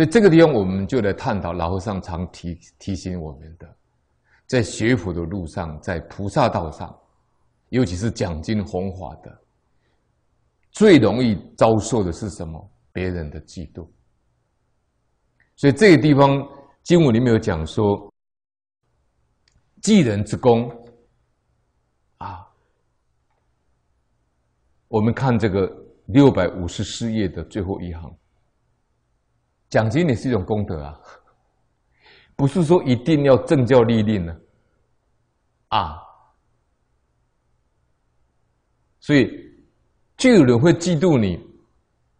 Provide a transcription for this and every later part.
所以这个地方，我们就来探讨老和尚常提提醒我们的，在学佛的路上，在菩萨道上，尤其是讲经弘法的，最容易遭受的是什么？别人的嫉妒。所以这个地方，经文里面有讲说，济人之功，啊，我们看这个六百五十四页的最后一行。奖金也是一种功德啊，不是说一定要政教立令呢，啊，所以就有人会嫉妒你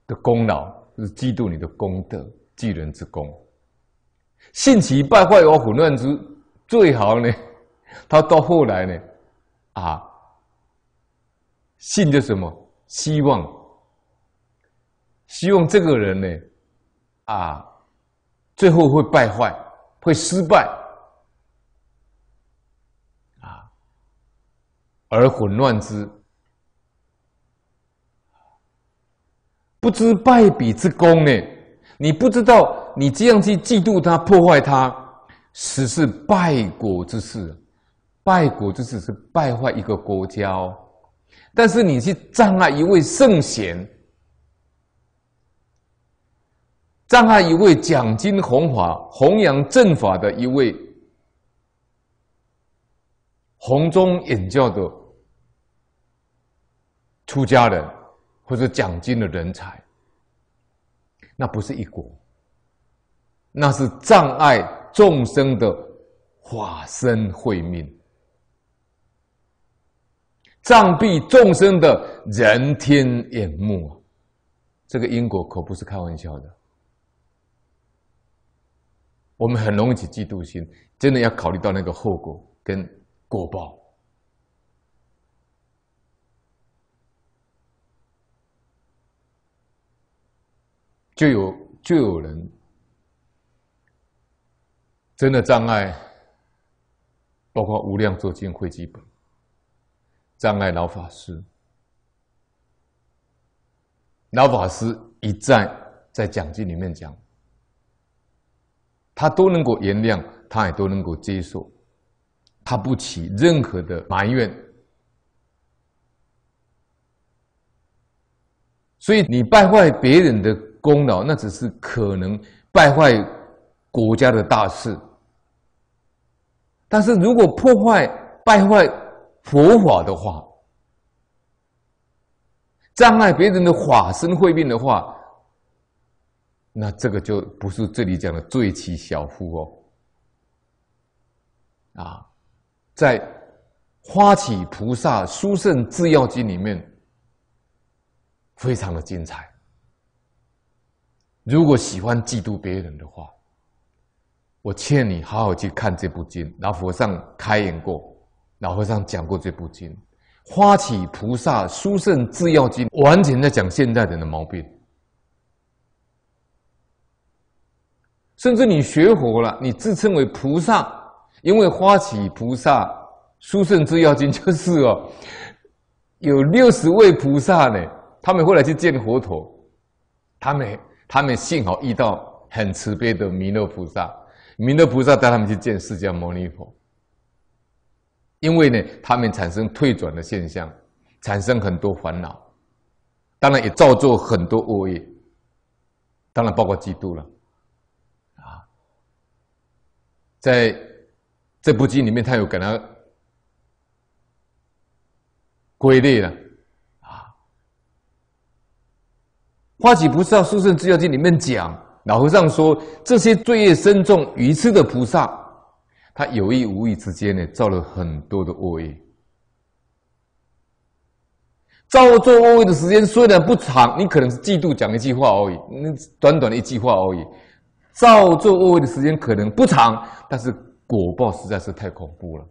的功劳，就是嫉妒你的功德，嫉人之功，性起败坏而混乱之，最好呢，他到后来呢，啊，信就什么希望，希望这个人呢。啊，最后会败坏，会失败，啊，而混乱之，不知败笔之功呢？你不知道，你这样去嫉妒他、破坏他，实是败国之事。败国之事是败坏一个国家，哦。但是你去障碍一位圣贤。障碍一位讲经弘法、弘扬正法的一位弘宗引教的出家人，或者讲经的人才，那不是一国，那是障碍众生的化身慧命，障蔽众生的人天眼目啊！这个因果可不是开玩笑的。我们很容易起嫉妒心，真的要考虑到那个后果跟果报，就有就有人真的障碍，包括无量作经汇集本，障碍老法师，老法师一再在讲经里面讲。他都能够原谅，他也都能够接受，他不起任何的埋怨。所以，你败坏别人的功劳，那只是可能败坏国家的大事；但是如果破坏、败坏佛法的话，障碍别人的法身慧命的话，那这个就不是这里讲的罪起小腹哦，啊，在花起菩萨殊胜制药经里面非常的精彩。如果喜欢嫉妒别人的话，我劝你好好去看这部经。老和尚开演过，老和尚讲过这部经，《花起菩萨殊胜制药经》完全在讲现代人的毛病。甚至你学佛了，你自称为菩萨，因为发起菩萨《殊胜之要经》就是哦，有六十位菩萨呢，他们后来去见佛陀，他们他们幸好遇到很慈悲的弥勒菩萨，弥勒菩萨带他们去见释迦牟尼佛，因为呢，他们产生退转的现象，产生很多烦恼，当然也造作很多恶业，当然包括嫉妒了。在这部经里面，他有给他归类了啊。《花启菩萨书胜智要经》里面讲，老和尚说，这些罪业深重、愚痴的菩萨，他有意无意之间呢，造了很多的恶业。造作恶业的时间虽然不长，你可能是嫉妒讲一句话而已，那短短的一句话而已。造作恶业的时间可能不长，但是果报实在是太恐怖了。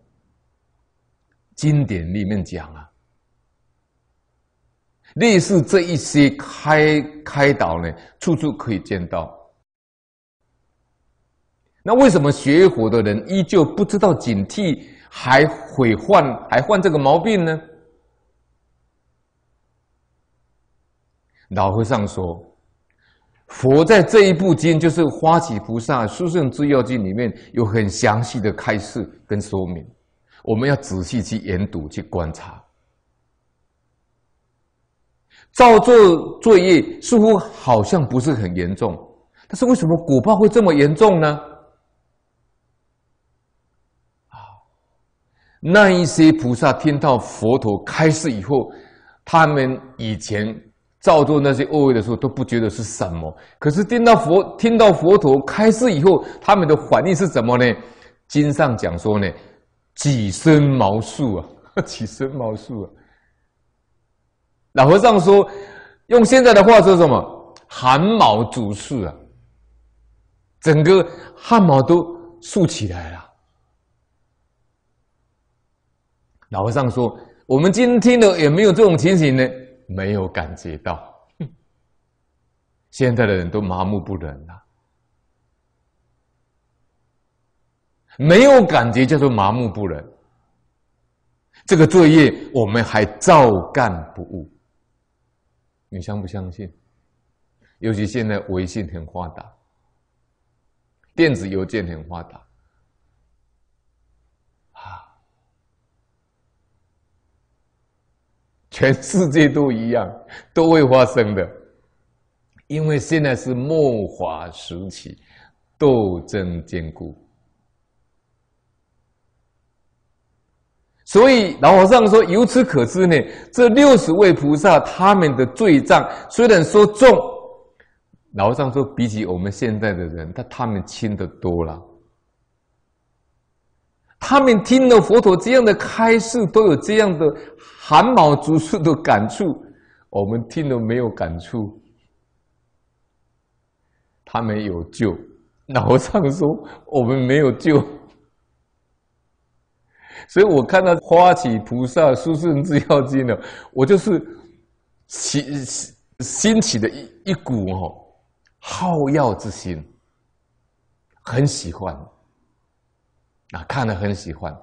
经典里面讲啊，类似这一些开开导呢，处处可以见到。那为什么学佛的人依旧不知道警惕，还毁患还患这个毛病呢？老和尚说。佛在这一部经，就是《花起菩萨殊胜制药经》里面有很详细的开示跟说明，我们要仔细去研读、去观察。造作作业似乎好像不是很严重，但是为什么果报会这么严重呢？啊，那一些菩萨听到佛陀开示以后，他们以前。造作那些恶业的时候都不觉得是什么，可是听到佛听到佛陀开示以后，他们的反应是什么呢？经上讲说呢，几身毛竖啊，几 身毛竖啊。老和尚说，用现在的话说什么，汗毛竖竖啊，整个汗毛都竖起来了。老和尚说，我们今天的也没有这种情形呢。没有感觉到，现在的人都麻木不仁了。没有感觉叫做麻木不仁，这个作业我们还照干不误。你相不相信？尤其现在微信很发达，电子邮件很发达。全世界都一样，都会发生的，因为现在是末法时期，斗争坚固。所以老和尚说，由此可知呢，这六十位菩萨他们的罪障虽然说重，老和尚说比起我们现在的人，他他们轻的多了。他们听了佛陀这样的开示，都有这样的汗毛直竖的感触。我们听了没有感触，他们有救。老和尚说：“我们没有救。”所以，我看到花起菩萨《殊胜之药经》呢，我就是起新起的一一股哦，好药之心，很喜欢。啊，看了很喜欢。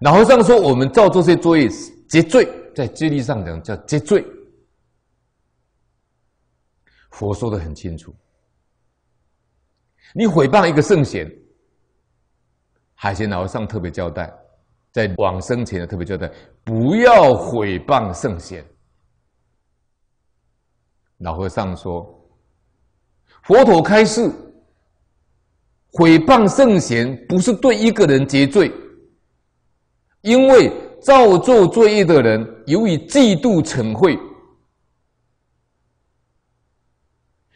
老和尚说：“我们照这些作业结罪，在戒律上讲叫结罪。”佛说的很清楚，你毁谤一个圣贤，海贤老和尚特别交代，在往生前的特别交代，不要毁谤圣贤。老和尚说：“佛陀开示。”毁谤圣贤不是对一个人结罪，因为造作罪业的人由于嫉妒、成恚，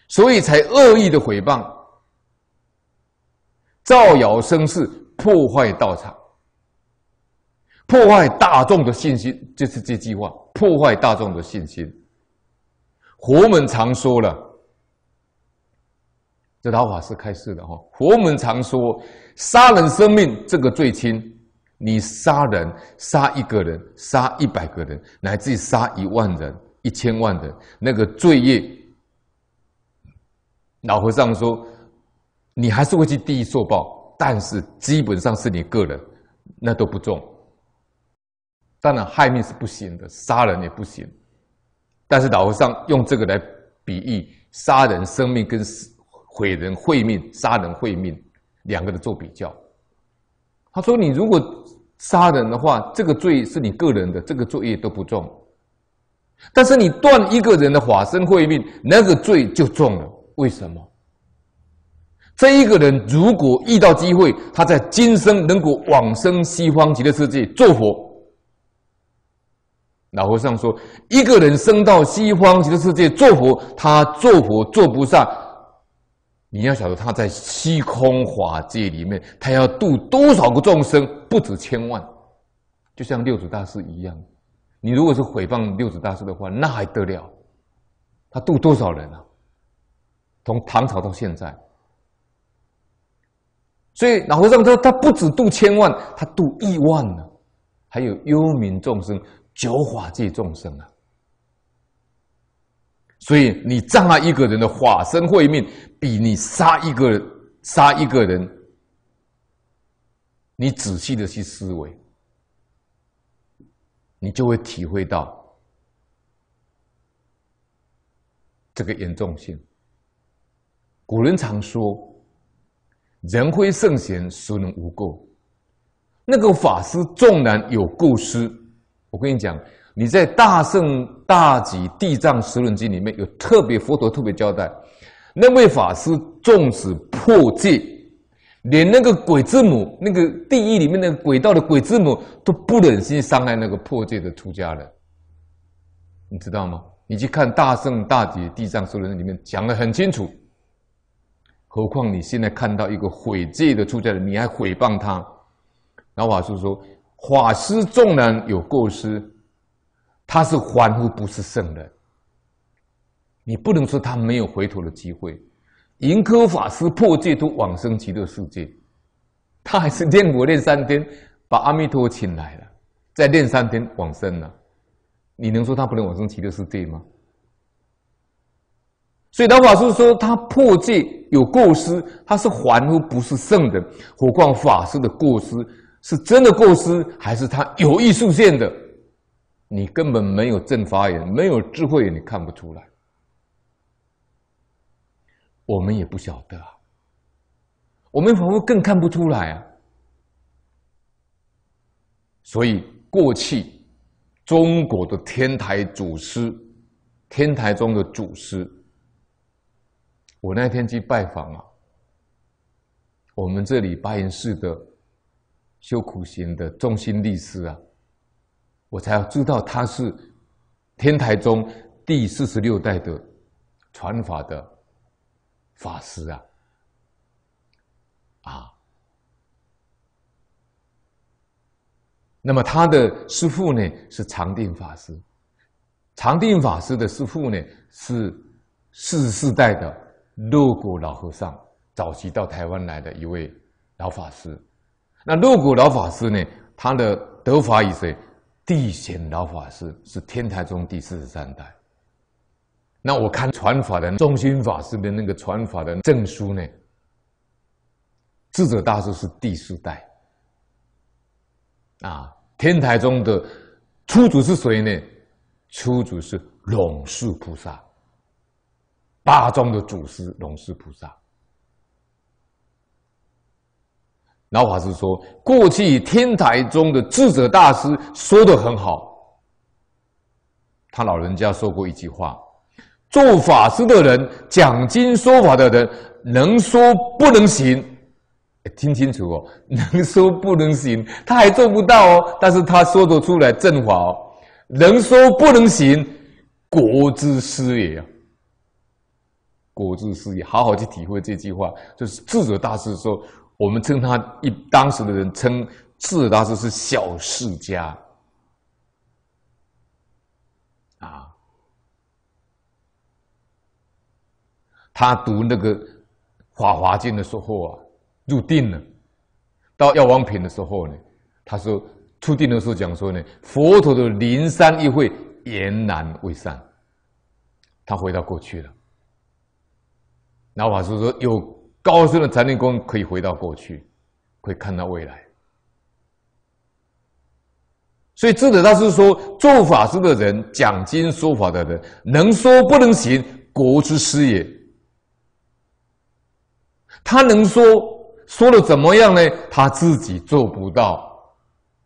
所以才恶意的毁谤、造谣生事、破坏道场、破坏大众的信心，就是这句话：破坏大众的信心。佛门常说了。这老法师开示的哈，佛门常说，杀人生命这个最轻，你杀人杀一个人，杀一百个人，乃至杀一万人、一千万人，那个罪业，老和尚说，你还是会去地狱受报，但是基本上是你个人，那都不重。当然害命是不行的，杀人也不行，但是老和尚用这个来比喻杀人生命跟。毁人毁命，杀人毁命，两个人做比较。他说：“你如果杀人的话，这个罪是你个人的，这个罪业都不重。但是你断一个人的法身慧命，那个罪就重了。为什么？这一个人如果遇到机会，他在今生能够往生西方极乐世界做佛。老和尚说，一个人生到西方极乐世界做佛，他做佛做不上，你要晓得，他在虚空法界里面，他要度多少个众生？不止千万，就像六祖大师一样。你如果是毁谤六祖大师的话，那还得了？他度多少人啊？从唐朝到现在，所以老和尚说，他不止度千万，他度亿万呢，还有幽冥众生、九法界众生啊。所以，你障碍一个人的法身慧命，比你杀一个杀一个人，你仔细的去思维，你就会体会到这个严重性。古人常说：“人非圣贤，孰能无过？”那个法师纵然有故失，我跟你讲，你在大圣。大吉地藏十论经里面有特别佛陀特别交代，那位法师纵使破戒，连那个鬼之母、那个地狱里面那个鬼道的鬼之母都不忍心伤害那个破戒的出家人，你知道吗？你去看大圣大吉地藏十论里面讲的很清楚。何况你现在看到一个毁戒的出家人，你还毁谤他？老法师说，法师纵然有过失。他是凡夫，不是圣人。你不能说他没有回头的机会。盈科法师破戒都往生极乐世界，他还是练佛练三天，把阿弥陀请来了，再练三天往生了。你能说他不能往生极乐世界吗？所以老法师说他破戒有过失，他是凡夫，不是圣人。何况法师的过失是真的过失，还是他有意出现的？你根本没有正法眼，没有智慧，你看不出来。我们也不晓得啊，我们仿佛更看不出来啊。所以过去中国的天台祖师，天台中的祖师，我那天去拜访啊，我们这里八云寺的修苦行的中心律师啊。我才要知道他是天台宗第四十六代的传法的法师啊！啊，那么他的师父呢是长定法师，长定法师的师父呢是四十四代的六果老和尚，早期到台湾来的一位老法师。那六果老法师呢，他的德法以谁？地显老法师是天台宗第四十三代。那我看传法的众心法师的那个传法的证书呢，智者大师是第四代。啊，天台宗的初祖是谁呢？初祖是龙树菩萨，八宗的祖师龙树菩萨。老法师说：“过去天台中的智者大师说的很好，他老人家说过一句话：‘做法师的人，讲经说法的人，能说不能行，听清楚哦，能说不能行，他还做不到哦。但是他说得出来正法哦，能说不能行，国之师也啊，国之师也。好好去体会这句话，就是智者大师说。”我们称他一当时的人称智大师是小世家，啊，他读那个《法华经》的时候啊，入定了；到药王品的时候呢，他说出定的时候讲说呢，佛陀的灵山一会言难为善，他回到过去了。那法师说有。高深的禅定功可以回到过去，可以看到未来。所以智者他是说，做法事的人、讲经说法的人，能说不能行，国之师也。他能说，说的怎么样呢？他自己做不到，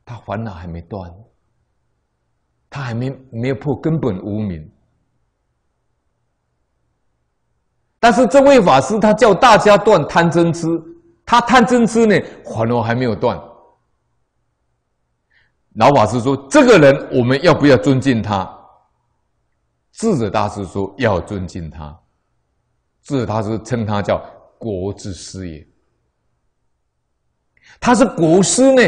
他烦恼还没断，他还没没有破根本无名。但是这位法师他叫大家断贪嗔痴，他贪嗔痴呢，还像还没有断。老法师说：“这个人我们要不要尊敬他？”智者大师说：“要尊敬他。”智者大师称他叫国之师也，他是国师呢，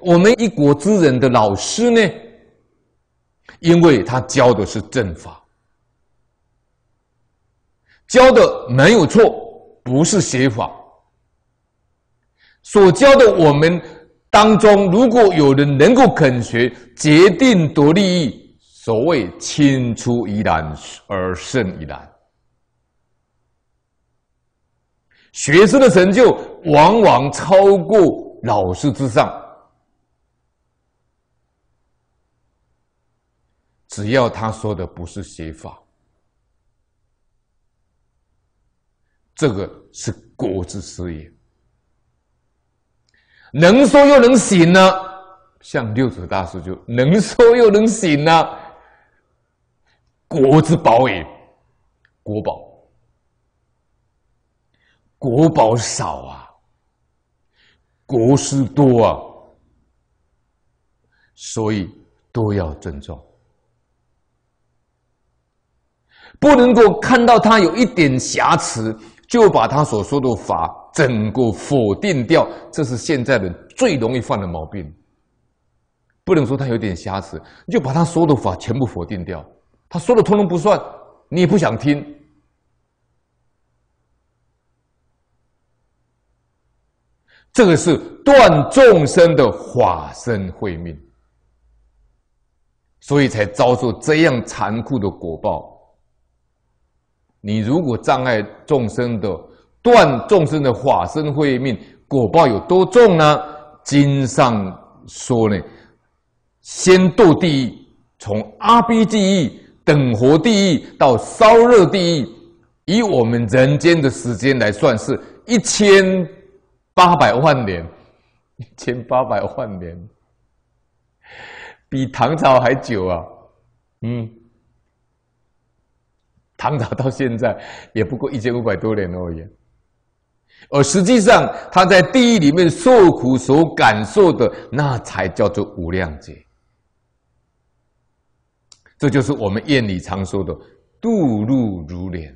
我们一国之人的老师呢，因为他教的是正法。教的没有错，不是邪法。所教的我们当中，如果有人能够肯学，决定独利益。所谓“青出一难而胜一难”，学生的成就往往超过老师之上。只要他说的不是邪法。这个是国之师也，能说又能行呢。像六祖大师就能说又能行呢，国之宝也，国宝，国宝少啊，国师多啊，所以都要尊重，不能够看到他有一点瑕疵。就把他所说的法整个否定掉，这是现在人最容易犯的毛病。不能说他有点瑕疵，你就把他说的法全部否定掉。他说的通通不算，你也不想听。这个是断众生的法身慧命，所以才遭受这样残酷的果报。你如果障碍众生的断众生的法身慧命，果报有多重呢？经上说呢，先堕地狱，从阿鼻地狱、等活地狱到烧热地狱，以我们人间的时间来算，是一千八百万年，一千八百万年，比唐朝还久啊！嗯。唐朝到现在也不过一千五百多年了而已，而实际上他在地狱里面受苦所感受的，那才叫做无量劫。这就是我们谚里常说的“度入如莲”。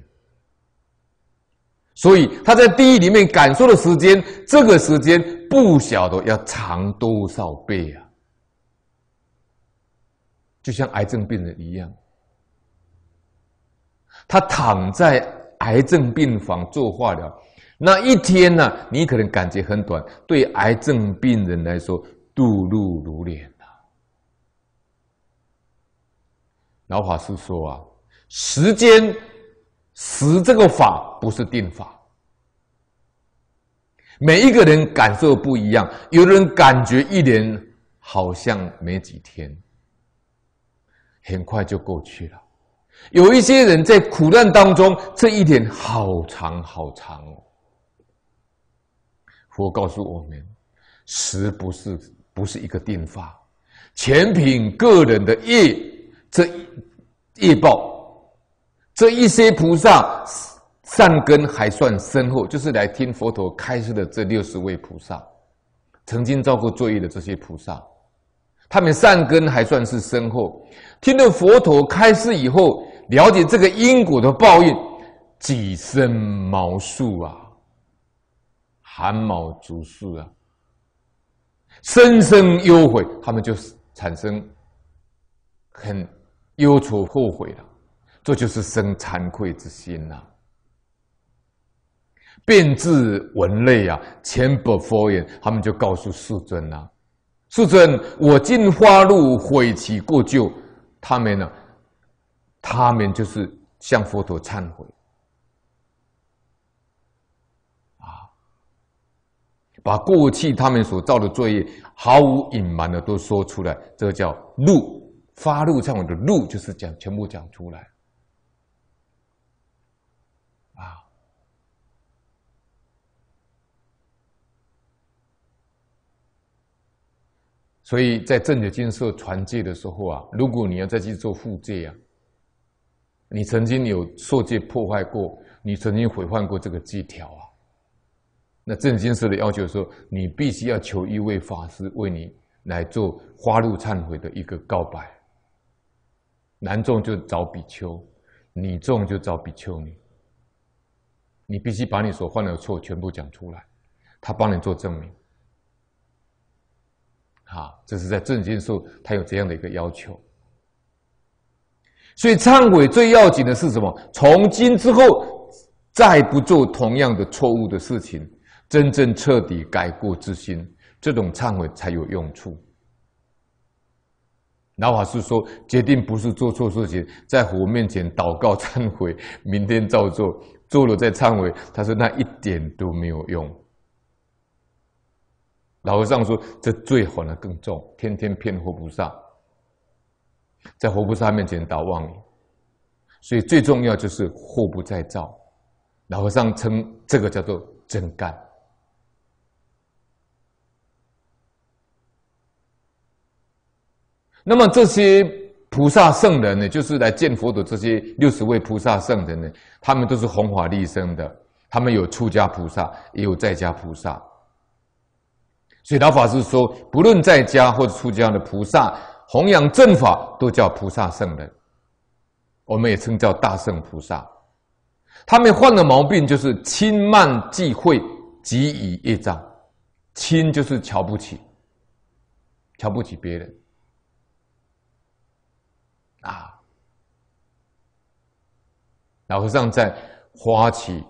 所以他在地狱里面感受的时间，这个时间不晓得要长多少倍啊！就像癌症病人一样。他躺在癌症病房做化疗那一天呢，你可能感觉很短；对癌症病人来说，度日如年啊。老法师说啊，时间时这个法不是定法，每一个人感受不一样，有的人感觉一年好像没几天，很快就过去了。有一些人在苦难当中，这一点好长好长哦。佛告诉我们，十不是不是一个定法，全凭个人的业。这业报，这一些菩萨善根还算深厚，就是来听佛陀开示的这六十位菩萨，曾经造过作业的这些菩萨，他们善根还算是深厚，听了佛陀开示以后。了解这个因果的报应，几生毛竖啊，寒毛竹竖啊，生生忧悔，他们就产生很忧愁后悔了，这就是生惭愧之心呐。变质文类啊，千百佛言，他们就告诉世尊呐，世尊，我今花露悔其过旧，他们呢？他们就是向佛陀忏悔，啊，把过去他们所造的作业毫无隐瞒的都说出来，这叫怒，发怒忏悔的怒就是讲全部讲出来。啊，所以在正的经受传戒的时候啊，如果你要再去做护戒啊。你曾经有受戒破坏过，你曾经毁坏过这个戒条啊？那正经寺的要求说，你必须要求一位法师为你来做花露忏悔的一个告白。男众就找比丘，女众就找比丘尼。你必须把你所犯的错全部讲出来，他帮你做证明。好，这是在正经寺，他有这样的一个要求。所以忏悔最要紧的是什么？从今之后再不做同样的错误的事情，真正彻底改过自新，这种忏悔才有用处。老法师说，决定不是做错事情，在佛面前祷告忏悔，明天照做，做了再忏悔，他说那一点都没有用。老和尚说，这罪好呢更重，天天骗佛菩萨。在活菩萨面前倒望你。所以最重要就是祸不在造。老和尚称这个叫做真干。那么这些菩萨圣人呢，就是来见佛的这些六十位菩萨圣人呢，他们都是弘法利生的，他们有出家菩萨，也有在家菩萨。所以老法师说，不论在家或者出家的菩萨。弘扬正法都叫菩萨圣人，我们也称叫大圣菩萨。他们患的毛病就是轻慢忌讳，即以业障。轻就是瞧不起，瞧不起别人。啊，老和尚在《华旗。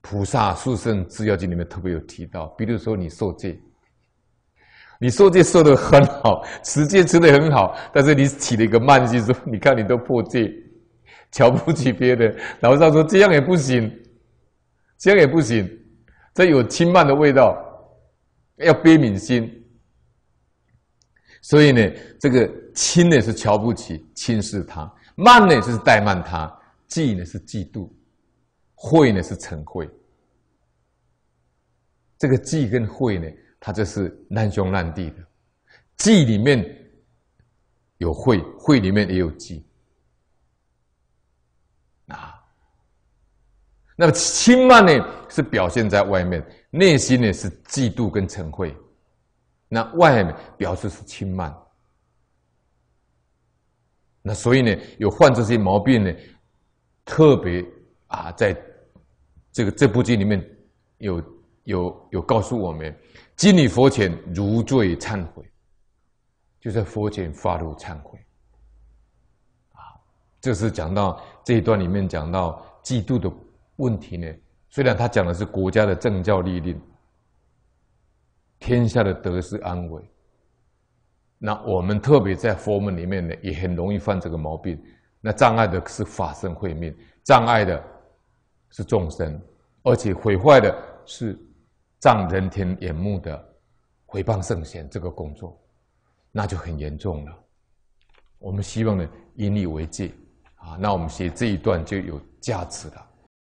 菩萨书圣制药经》里面特别有提到，比如说你受戒。你受戒受的很好，持戒持的很好，但是你起了一个慢心，说 你看你都破戒，瞧不起别人，然后说这样也不行，这样也不行，这有轻慢的味道，要悲悯心。所以呢，这个轻呢是瞧不起、轻视他；慢呢是怠慢他；忌呢是嫉妒；会呢是成会。这个忌跟会呢？他这是难兄难弟的，记里面有会，会里面也有记。啊。那么轻慢呢，是表现在外面，内心呢是嫉妒跟嗔恚，那外面表示是轻慢。那所以呢，有患这些毛病呢，特别啊，在这个这部剧里面有。有有告诉我们，今你佛前如罪忏悔，就在佛前发露忏悔。啊，这是讲到这一段里面讲到嫉妒的问题呢。虽然他讲的是国家的政教利令，天下的得失安危。那我们特别在佛门里面呢，也很容易犯这个毛病。那障碍的是法身慧命，障碍的是众生，而且毁坏的是。让人天眼目的毁谤圣贤，这个工作那就很严重了。我们希望呢引以为戒啊，那我们写这一段就有价值了。